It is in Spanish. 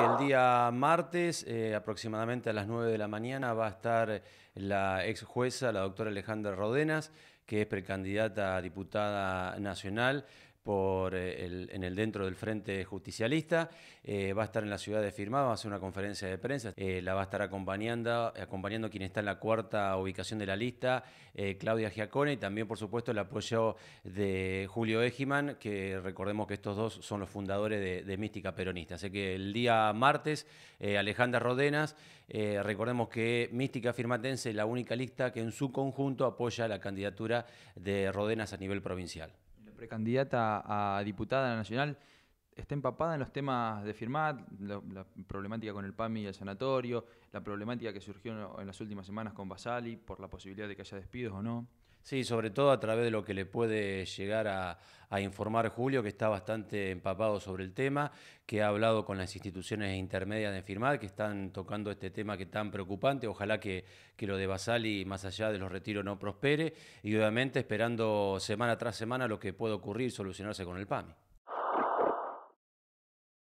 el día martes, eh, aproximadamente a las 9 de la mañana, va a estar la ex jueza, la doctora Alejandra Rodenas, que es precandidata a diputada nacional. Eh, en el dentro del Frente Justicialista. Eh, va a estar en la ciudad de Firmado, va a hacer una conferencia de prensa. Eh, la va a estar acompañando, acompañando quien está en la cuarta ubicación de la lista, Claudia Giacone, y también, por supuesto, el apoyo de Julio Ejiman, que recordemos que estos dos son los fundadores de, de Mística Peronista. Así que el día martes, Alejandra Rodenas, recordemos que Mística Firmatense es la única lista que en su conjunto apoya la candidatura de Rodenas a nivel provincial la precandidata a diputada nacional está empapada en los temas de firmar, la, problemática con el PAMI y el sanatorio, la problemática que surgió en, en las últimas semanas con Basali por la posibilidad de que haya despidos o no. Sí, sobre todo a través de lo que le puede llegar a, informar Julio, que está bastante empapado sobre el tema, que ha hablado con las instituciones intermedias de firmar, que están tocando este tema que es tan preocupante. Ojalá que, que lo de Basali, más allá de los retiros, no prospere. Y obviamente esperando semana tras semana lo que pueda ocurrir, solucionarse con el PAMI.